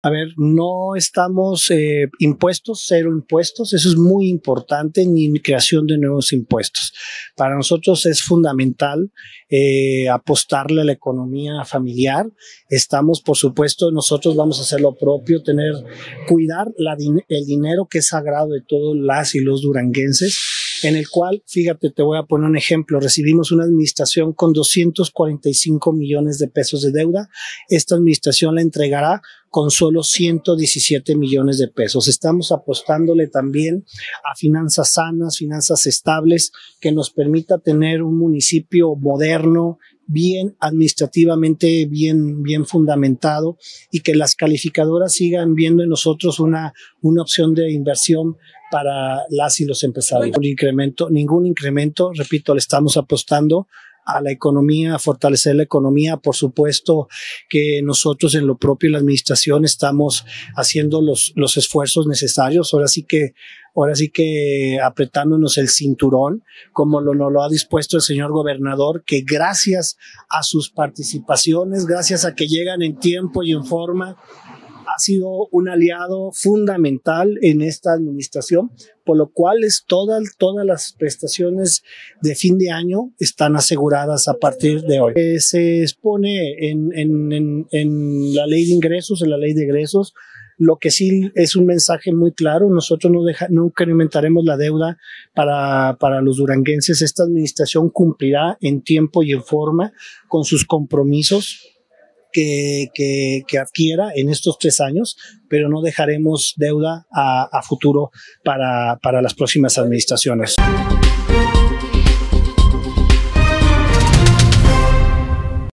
A ver, no estamos eh, impuestos, cero impuestos, eso es muy importante, ni creación de nuevos impuestos. Para nosotros es fundamental eh, apostarle a la economía familiar. Estamos, por supuesto, nosotros vamos a hacer lo propio, tener, cuidar el dinero que es sagrado de todos las y los duranguenses en el cual, fíjate, te voy a poner un ejemplo, recibimos una administración con 245 millones de pesos de deuda, esta administración la entregará con solo 117 millones de pesos. Estamos apostándole también a finanzas sanas, finanzas estables, que nos permita tener un municipio moderno, bien administrativamente, bien, bien fundamentado y que las calificadoras sigan viendo en nosotros una, una opción de inversión para las y los empresarios. ningún incremento, ningún incremento, repito, le estamos apostando a la economía, a fortalecer la economía. Por supuesto que nosotros en lo propio la administración estamos haciendo los, los esfuerzos necesarios. Ahora sí que ahora sí que apretándonos el cinturón, como lo, nos lo ha dispuesto el señor gobernador, que gracias a sus participaciones, gracias a que llegan en tiempo y en forma, ha sido un aliado fundamental en esta administración, por lo cual es todas, todas las prestaciones de fin de año están aseguradas a partir de hoy. Eh, se expone en, en, en, la ley de ingresos, en la ley de egresos, lo que sí es un mensaje muy claro, nosotros no deja, nunca incrementaremos la deuda para, para los duranguenses. Esta administración cumplirá en tiempo y en forma con sus compromisos que, adquiera en estos tres años, pero no dejaremos deuda a, futuro para, para las próximas administraciones.